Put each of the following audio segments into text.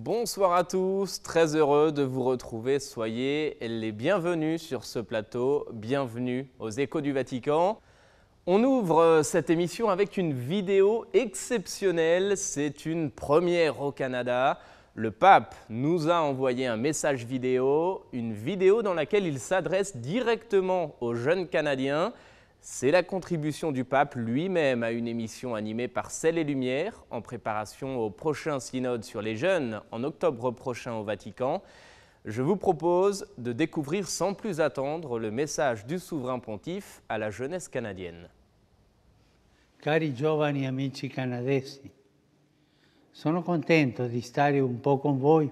Bonsoir à tous, très heureux de vous retrouver. Soyez les bienvenus sur ce plateau. Bienvenue aux Échos du Vatican. On ouvre cette émission avec une vidéo exceptionnelle. C'est une première au Canada. Le pape nous a envoyé un message vidéo, une vidéo dans laquelle il s'adresse directement aux jeunes Canadiens. C'est la contribution du pape lui-même à une émission animée par Celles et Lumières en préparation au prochain synode sur les jeunes en octobre prochain au Vatican. Je vous propose de découvrir sans plus attendre le message du souverain pontife à la jeunesse canadienne. Cari giovani amici canadesi, sono contento di stare un po' con voi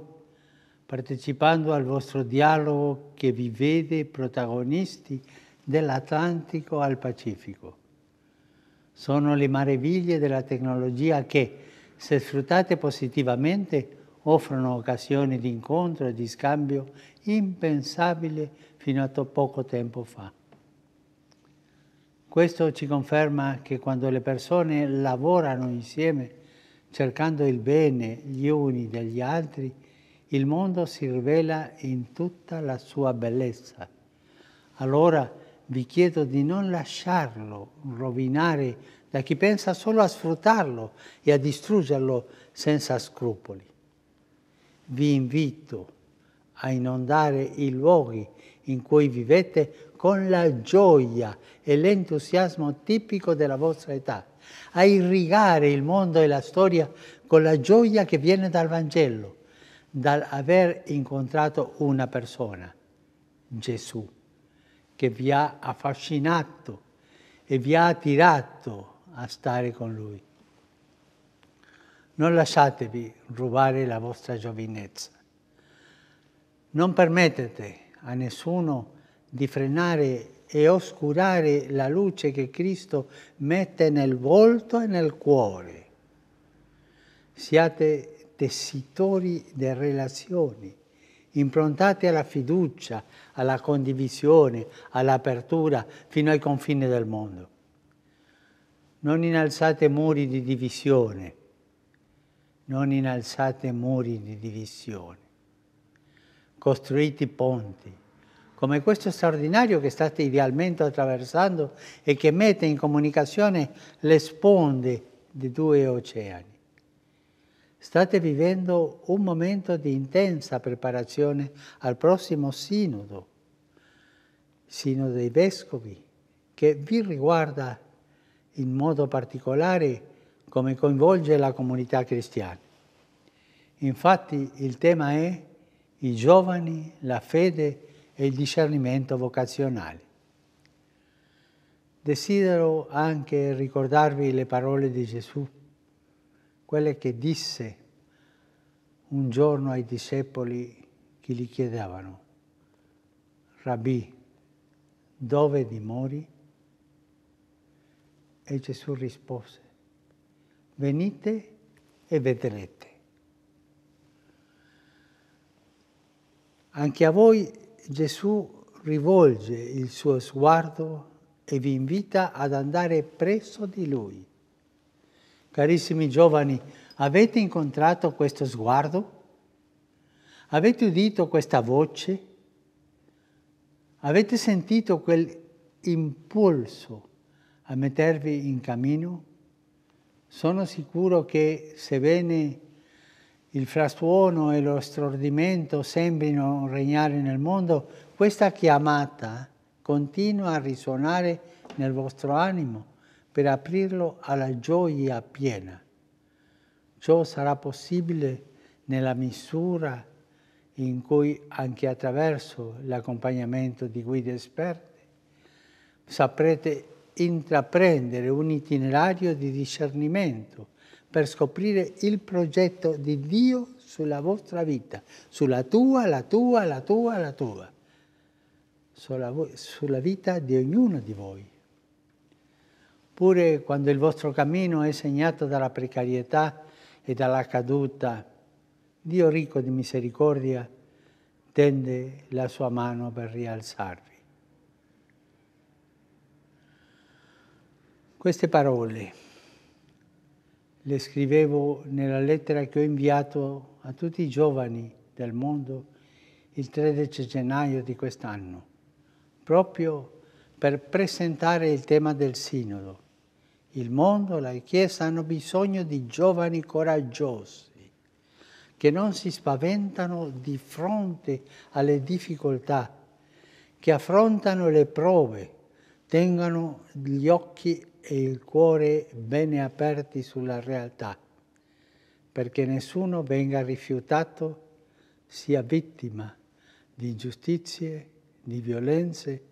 partecipando al vostro dialogo che vi vede protagonisti dell'Atlantico al Pacifico. Sono le meraviglie della tecnologia che, se sfruttate positivamente, offrono occasioni di incontro e di scambio impensabili fino a poco tempo fa. Questo ci conferma che quando le persone lavorano insieme, cercando il bene gli uni degli altri, il mondo si rivela in tutta la sua bellezza. Allora vi chiedo di non lasciarlo rovinare da chi pensa solo a sfruttarlo e a distruggerlo senza scrupoli. Vi invito a inondare i luoghi in cui vivete con la gioia e l'entusiasmo tipico della vostra età, a irrigare il mondo e la storia con la gioia che viene dal Vangelo, dall'aver incontrato una persona, Gesù che vi ha affascinato e vi ha attirato a stare con Lui. Non lasciatevi rubare la vostra giovinezza. Non permettete a nessuno di frenare e oscurare la luce che Cristo mette nel volto e nel cuore. Siate tessitori di relazioni improntate alla fiducia, alla condivisione, all'apertura fino ai confini del mondo. Non innalzate muri di divisione, non innalzate muri di divisione. Costruite ponti, come questo straordinario che state idealmente attraversando e che mette in comunicazione le sponde di due oceani state vivendo un momento di intensa preparazione al prossimo sinodo, sinodo dei vescovi, che vi riguarda in modo particolare come coinvolge la comunità cristiana. Infatti il tema è i giovani, la fede e il discernimento vocazionale. Desidero anche ricordarvi le parole di Gesù quelle che disse un giorno ai discepoli che gli chiedevano, Rabbi, dove dimori? E Gesù rispose, venite e vedrete. Anche a voi Gesù rivolge il suo sguardo e vi invita ad andare presso di lui. Carissimi giovani, avete incontrato questo sguardo? Avete udito questa voce? Avete sentito quel impulso a mettervi in cammino? Sono sicuro che sebbene il frastuono e lo stordimento sembrino regnare nel mondo, questa chiamata continua a risuonare nel vostro animo per aprirlo alla gioia piena. Ciò sarà possibile nella misura in cui anche attraverso l'accompagnamento di guide esperte saprete intraprendere un itinerario di discernimento per scoprire il progetto di Dio sulla vostra vita, sulla tua, la tua, la tua, la tua, sulla, sulla vita di ognuno di voi pure quando il vostro cammino è segnato dalla precarietà e dalla caduta. Dio ricco di misericordia tende la sua mano per rialzarvi. Queste parole le scrivevo nella lettera che ho inviato a tutti i giovani del mondo il 13 gennaio di quest'anno, proprio per presentare il tema del sinodo il mondo, la Chiesa hanno bisogno di giovani coraggiosi che non si spaventano di fronte alle difficoltà, che affrontano le prove, tengano gli occhi e il cuore bene aperti sulla realtà, perché nessuno venga rifiutato, sia vittima di ingiustizie, di violenze,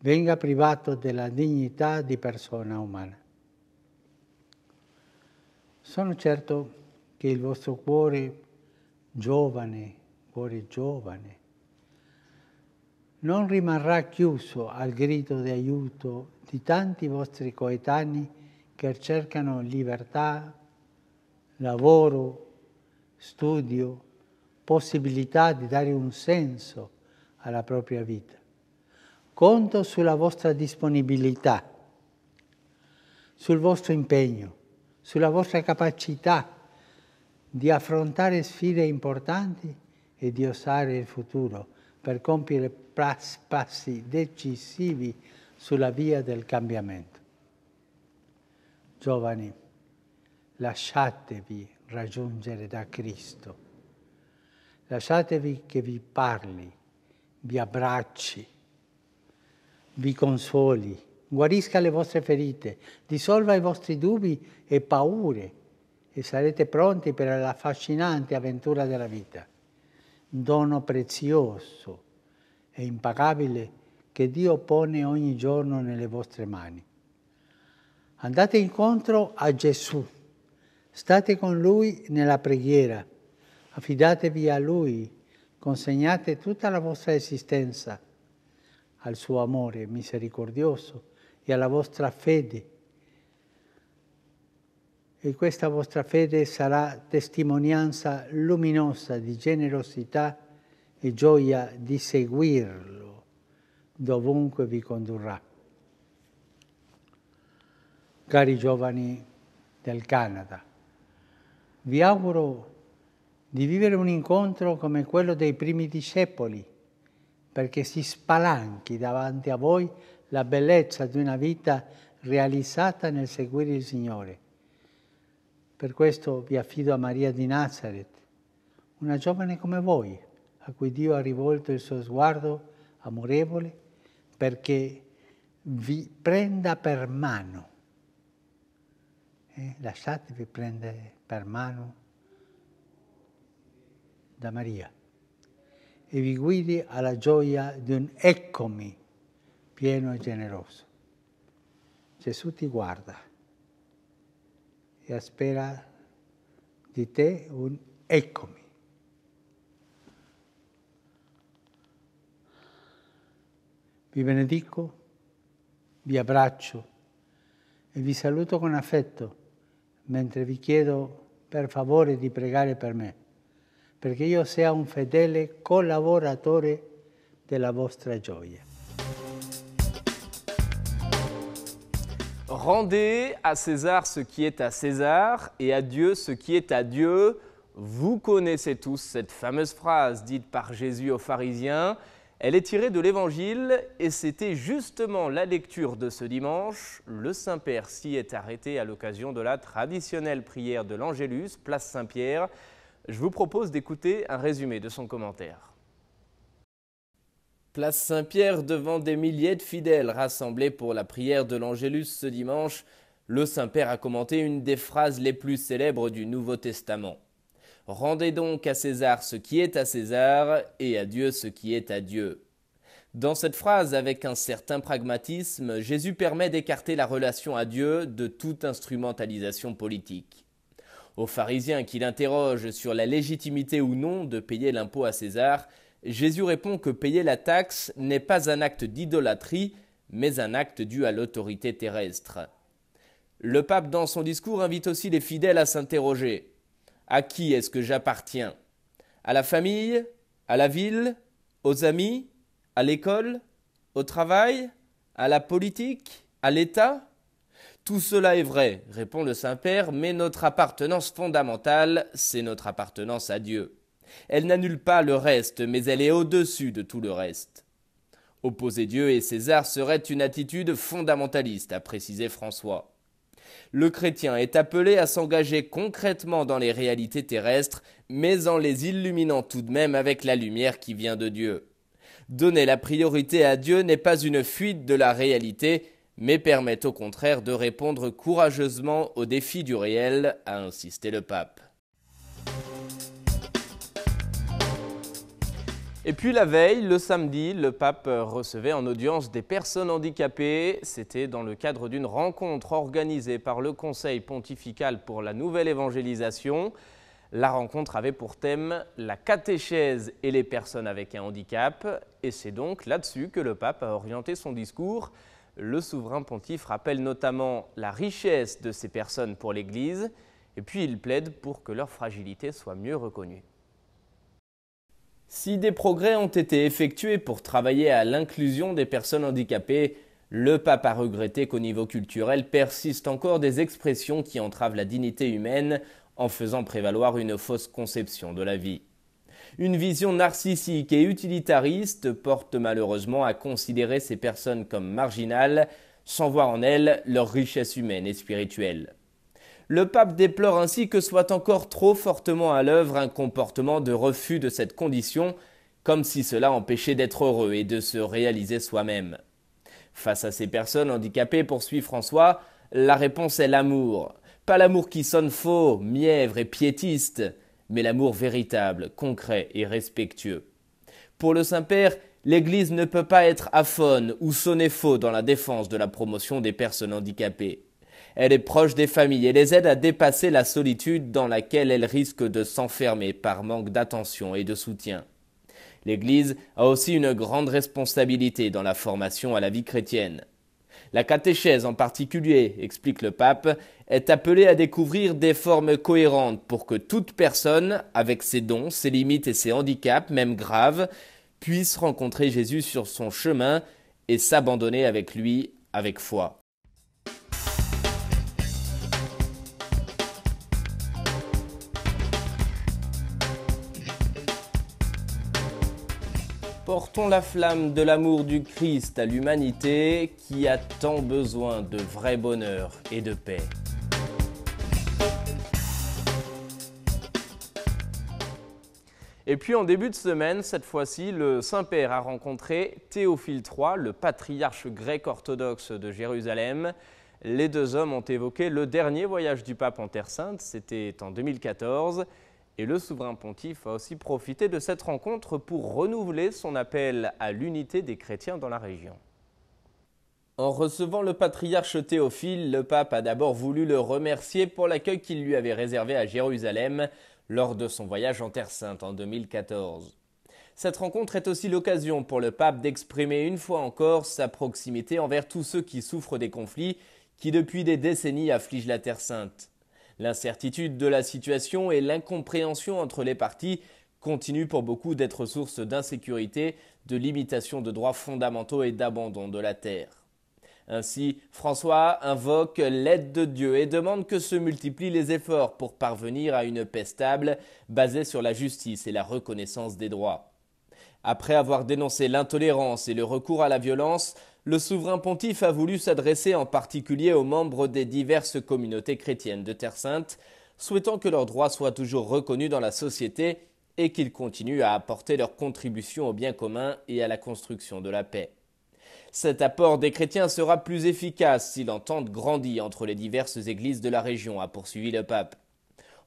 venga privato della dignità di persona umana. Sono certo che il vostro cuore giovane, cuore giovane, non rimarrà chiuso al grido di aiuto di tanti vostri coetanei che cercano libertà, lavoro, studio, possibilità di dare un senso alla propria vita. Conto sulla vostra disponibilità, sul vostro impegno sulla vostra capacità di affrontare sfide importanti e di osare il futuro per compiere passi decisivi sulla via del cambiamento. Giovani, lasciatevi raggiungere da Cristo. Lasciatevi che vi parli, vi abbracci, vi consoli guarisca le vostre ferite, dissolva i vostri dubbi e paure e sarete pronti per l'affascinante avventura della vita. Dono prezioso e impagabile che Dio pone ogni giorno nelle vostre mani. Andate incontro a Gesù, state con Lui nella preghiera, affidatevi a Lui, consegnate tutta la vostra esistenza al suo amore misericordioso e alla vostra fede. E questa vostra fede sarà testimonianza luminosa di generosità e gioia di seguirlo dovunque vi condurrà. Cari giovani del Canada, vi auguro di vivere un incontro come quello dei primi discepoli, perché si spalanchi davanti a voi la bellezza di una vita realizzata nel seguire il Signore. Per questo vi affido a Maria di Nazareth, una giovane come voi, a cui Dio ha rivolto il suo sguardo amorevole perché vi prenda per mano. Eh? Lasciatevi prendere per mano da Maria e vi guidi alla gioia di un eccomi pieno e generoso. Gesù ti guarda e spera di te un eccomi. Vi benedico, vi abbraccio e vi saluto con affetto mentre vi chiedo per favore di pregare per me, perché io sia un fedele collaboratore della vostra gioia. Rendez à César ce qui est à César et à Dieu ce qui est à Dieu. Vous connaissez tous cette fameuse phrase dite par Jésus aux pharisiens. Elle est tirée de l'Évangile et c'était justement la lecture de ce dimanche. Le Saint-Père s'y est arrêté à l'occasion de la traditionnelle prière de l'Angélus, place Saint-Pierre. Je vous propose d'écouter un résumé de son commentaire. Place Saint-Pierre devant des milliers de fidèles rassemblés pour la prière de l'Angélus ce dimanche, le Saint-Père a commenté une des phrases les plus célèbres du Nouveau Testament. Rendez donc à César ce qui est à César et à Dieu ce qui est à Dieu. Dans cette phrase, avec un certain pragmatisme, Jésus permet d'écarter la relation à Dieu de toute instrumentalisation politique. Aux pharisiens qui l'interrogent sur la légitimité ou non de payer l'impôt à César, Jésus répond que payer la taxe n'est pas un acte d'idolâtrie, mais un acte dû à l'autorité terrestre. Le pape, dans son discours, invite aussi les fidèles à s'interroger. À qui est-ce que j'appartiens À la famille À la ville Aux amis À l'école Au travail À la politique À l'État Tout cela est vrai, répond le Saint-Père, mais notre appartenance fondamentale, c'est notre appartenance à Dieu. Elle n'annule pas le reste, mais elle est au-dessus de tout le reste. Opposer Dieu et César serait une attitude fondamentaliste, a précisé François. Le chrétien est appelé à s'engager concrètement dans les réalités terrestres, mais en les illuminant tout de même avec la lumière qui vient de Dieu. Donner la priorité à Dieu n'est pas une fuite de la réalité, mais permet au contraire de répondre courageusement aux défis du réel, a insisté le pape. Et puis la veille, le samedi, le pape recevait en audience des personnes handicapées. C'était dans le cadre d'une rencontre organisée par le Conseil pontifical pour la nouvelle évangélisation. La rencontre avait pour thème la catéchèse et les personnes avec un handicap. Et c'est donc là-dessus que le pape a orienté son discours. Le souverain pontife rappelle notamment la richesse de ces personnes pour l'Église et puis il plaide pour que leur fragilité soit mieux reconnue. Si des progrès ont été effectués pour travailler à l'inclusion des personnes handicapées, le pape a regretté qu'au niveau culturel persistent encore des expressions qui entravent la dignité humaine en faisant prévaloir une fausse conception de la vie. Une vision narcissique et utilitariste porte malheureusement à considérer ces personnes comme marginales sans voir en elles leur richesse humaine et spirituelle. Le pape déplore ainsi que soit encore trop fortement à l'œuvre un comportement de refus de cette condition, comme si cela empêchait d'être heureux et de se réaliser soi-même. Face à ces personnes handicapées, poursuit François, la réponse est l'amour. Pas l'amour qui sonne faux, mièvre et piétiste, mais l'amour véritable, concret et respectueux. Pour le Saint-Père, l'Église ne peut pas être aphone ou sonner faux dans la défense de la promotion des personnes handicapées. Elle est proche des familles et les aide à dépasser la solitude dans laquelle elles risquent de s'enfermer par manque d'attention et de soutien. L'Église a aussi une grande responsabilité dans la formation à la vie chrétienne. La catéchèse en particulier, explique le pape, est appelée à découvrir des formes cohérentes pour que toute personne, avec ses dons, ses limites et ses handicaps, même graves, puisse rencontrer Jésus sur son chemin et s'abandonner avec lui avec foi. Portons la flamme de l'amour du Christ à l'humanité qui a tant besoin de vrai bonheur et de paix. Et puis en début de semaine, cette fois-ci, le Saint-Père a rencontré Théophile III, le patriarche grec orthodoxe de Jérusalem. Les deux hommes ont évoqué le dernier voyage du pape en Terre Sainte, c'était en 2014. Et le souverain pontife a aussi profité de cette rencontre pour renouveler son appel à l'unité des chrétiens dans la région. En recevant le patriarche Théophile, le pape a d'abord voulu le remercier pour l'accueil qu'il lui avait réservé à Jérusalem lors de son voyage en Terre Sainte en 2014. Cette rencontre est aussi l'occasion pour le pape d'exprimer une fois encore sa proximité envers tous ceux qui souffrent des conflits qui depuis des décennies affligent la Terre Sainte. L'incertitude de la situation et l'incompréhension entre les parties continuent pour beaucoup d'être source d'insécurité, de limitation de droits fondamentaux et d'abandon de la terre. Ainsi, François invoque l'aide de Dieu et demande que se multiplient les efforts pour parvenir à une paix stable basée sur la justice et la reconnaissance des droits. Après avoir dénoncé l'intolérance et le recours à la violence, le souverain pontife a voulu s'adresser en particulier aux membres des diverses communautés chrétiennes de Terre Sainte, souhaitant que leurs droits soient toujours reconnus dans la société et qu'ils continuent à apporter leur contribution au bien commun et à la construction de la paix. Cet apport des chrétiens sera plus efficace si l'entente grandit entre les diverses églises de la région, a poursuivi le pape.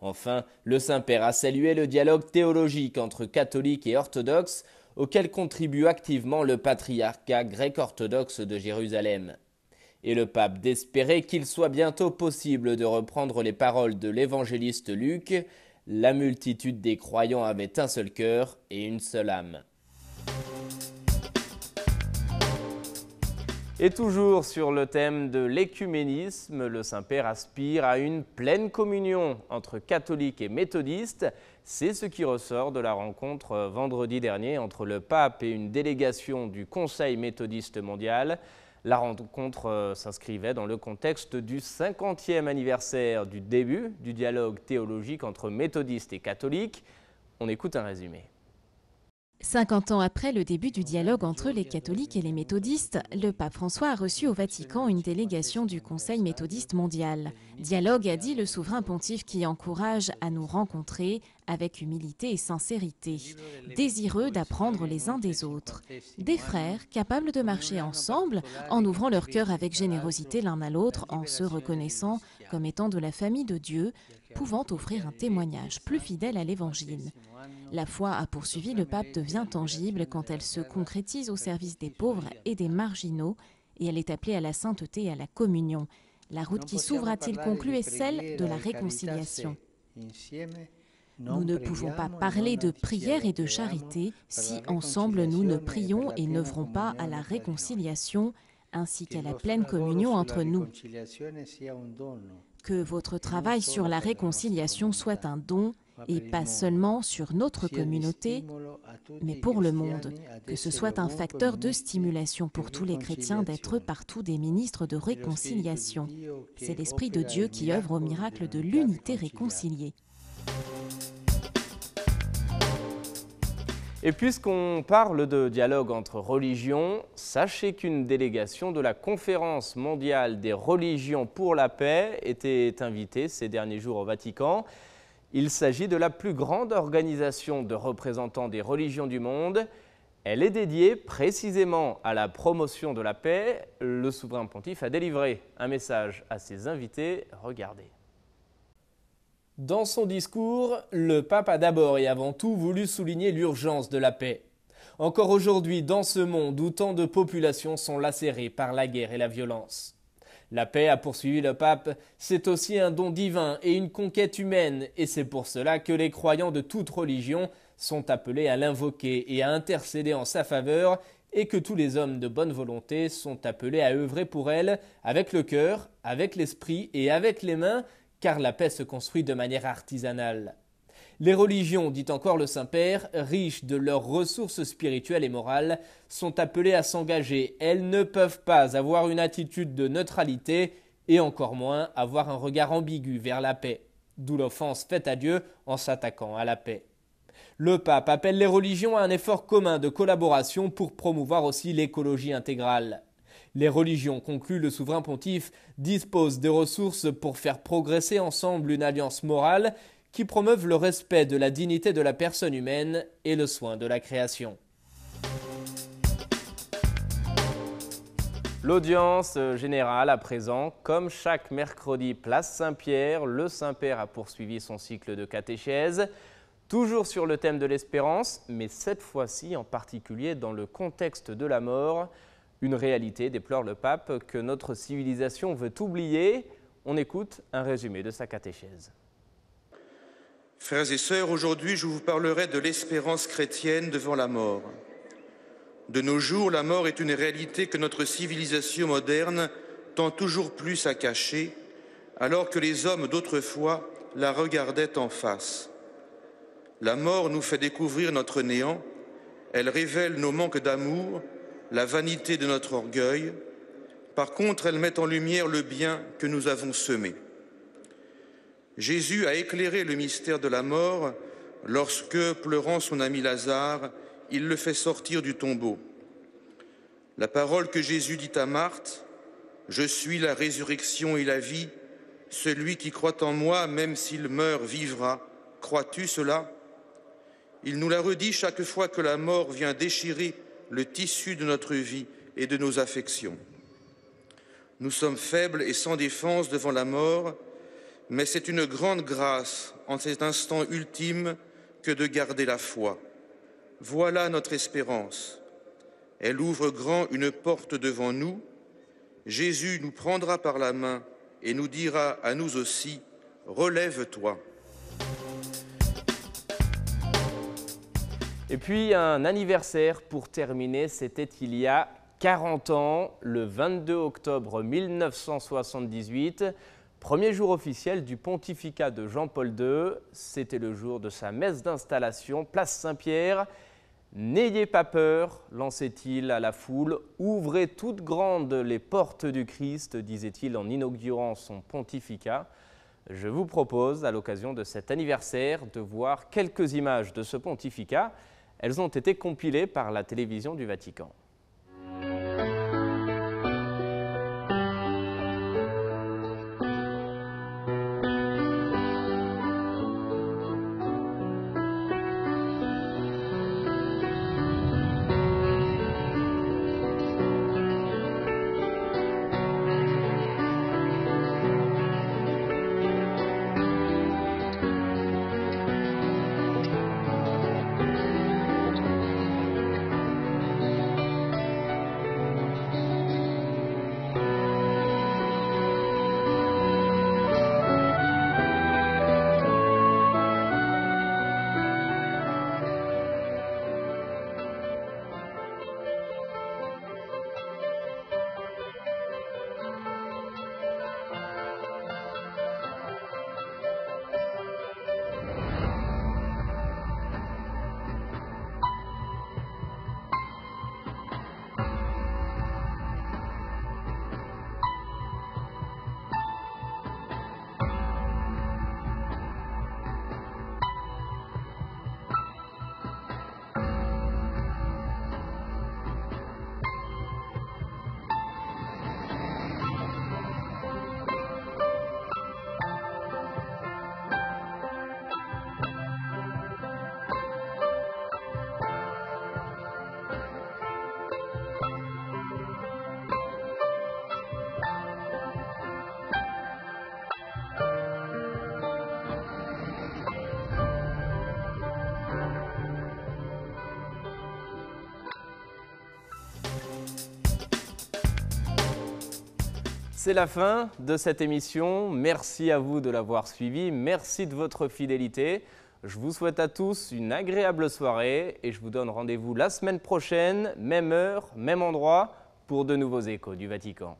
Enfin, le Saint-Père a salué le dialogue théologique entre catholiques et orthodoxes auquel contribue activement le patriarcat grec-orthodoxe de Jérusalem. Et le pape d'espérer qu'il soit bientôt possible de reprendre les paroles de l'évangéliste Luc La multitude des croyants avait un seul cœur et une seule âme. Et toujours sur le thème de l'écuménisme, le Saint-Père aspire à une pleine communion entre catholiques et méthodistes. C'est ce qui ressort de la rencontre vendredi dernier entre le pape et une délégation du Conseil méthodiste mondial. La rencontre euh, s'inscrivait dans le contexte du 50e anniversaire du début du dialogue théologique entre méthodistes et catholiques. On écoute un résumé. 50 ans après le début du dialogue entre les catholiques et les méthodistes, le pape François a reçu au Vatican une délégation du Conseil méthodiste mondial. Dialogue, a dit le souverain pontife qui encourage à nous rencontrer, avec humilité et sincérité, désireux d'apprendre les uns des autres, des frères capables de marcher ensemble en ouvrant leur cœur avec générosité l'un à l'autre, en se reconnaissant comme étant de la famille de Dieu, pouvant offrir un témoignage plus fidèle à l'Évangile. La foi a poursuivi le pape devient tangible quand elle se concrétise au service des pauvres et des marginaux, et elle est appelée à la sainteté et à la communion. La route qui s'ouvre, a-t-il conclu, est celle de la réconciliation. Nous ne pouvons pas parler de prière et de charité si ensemble nous ne prions et n'œuvrons pas à la réconciliation ainsi qu'à la pleine communion entre nous. Que votre travail sur la réconciliation soit un don et pas seulement sur notre communauté, mais pour le monde, que ce soit un facteur de stimulation pour tous les chrétiens d'être partout des ministres de réconciliation. C'est l'Esprit de Dieu qui œuvre au miracle de l'unité réconciliée. Et puisqu'on parle de dialogue entre religions, sachez qu'une délégation de la Conférence mondiale des religions pour la paix était invitée ces derniers jours au Vatican. Il s'agit de la plus grande organisation de représentants des religions du monde. Elle est dédiée précisément à la promotion de la paix. Le souverain pontife a délivré un message à ses invités. Regardez. Dans son discours, le pape a d'abord et avant tout voulu souligner l'urgence de la paix. Encore aujourd'hui, dans ce monde où tant de populations sont lacérées par la guerre et la violence. La paix, a poursuivi le pape, c'est aussi un don divin et une conquête humaine, et c'est pour cela que les croyants de toute religion sont appelés à l'invoquer et à intercéder en sa faveur, et que tous les hommes de bonne volonté sont appelés à œuvrer pour elle avec le cœur, avec l'esprit et avec les mains, car la paix se construit de manière artisanale. Les religions, dit encore le Saint-Père, riches de leurs ressources spirituelles et morales, sont appelées à s'engager. Elles ne peuvent pas avoir une attitude de neutralité et encore moins avoir un regard ambigu vers la paix, d'où l'offense faite à Dieu en s'attaquant à la paix. Le pape appelle les religions à un effort commun de collaboration pour promouvoir aussi l'écologie intégrale. Les religions, conclut le souverain pontife, disposent des ressources pour faire progresser ensemble une alliance morale qui promeuve le respect de la dignité de la personne humaine et le soin de la création. L'audience générale à présent, comme chaque mercredi place Saint-Pierre, le Saint-Père a poursuivi son cycle de catéchèse, toujours sur le thème de l'espérance, mais cette fois-ci en particulier dans le contexte de la mort. Une réalité, déplore le pape, que notre civilisation veut oublier. On écoute un résumé de sa catéchèse. Frères et sœurs, aujourd'hui je vous parlerai de l'espérance chrétienne devant la mort. De nos jours, la mort est une réalité que notre civilisation moderne tend toujours plus à cacher, alors que les hommes d'autrefois la regardaient en face. La mort nous fait découvrir notre néant, elle révèle nos manques d'amour, la vanité de notre orgueil. Par contre, elle met en lumière le bien que nous avons semé. Jésus a éclairé le mystère de la mort lorsque, pleurant son ami Lazare, il le fait sortir du tombeau. La parole que Jésus dit à Marthe, Je suis la résurrection et la vie, celui qui croit en moi, même s'il meurt, vivra. Crois-tu cela Il nous la redit chaque fois que la mort vient déchirer le tissu de notre vie et de nos affections. Nous sommes faibles et sans défense devant la mort, mais c'est une grande grâce en cet instant ultime que de garder la foi. Voilà notre espérance. Elle ouvre grand une porte devant nous. Jésus nous prendra par la main et nous dira à nous aussi, Relève-toi. Et puis un anniversaire pour terminer, c'était il y a 40 ans, le 22 octobre 1978, premier jour officiel du pontificat de Jean-Paul II. C'était le jour de sa messe d'installation, place Saint-Pierre. N'ayez pas peur, lançait-il à la foule, ouvrez toutes grandes les portes du Christ, disait-il en inaugurant son pontificat. Je vous propose, à l'occasion de cet anniversaire, de voir quelques images de ce pontificat. Elles ont été compilées par la télévision du Vatican. C'est la fin de cette émission. Merci à vous de l'avoir suivi. Merci de votre fidélité. Je vous souhaite à tous une agréable soirée et je vous donne rendez-vous la semaine prochaine, même heure, même endroit, pour de nouveaux échos du Vatican.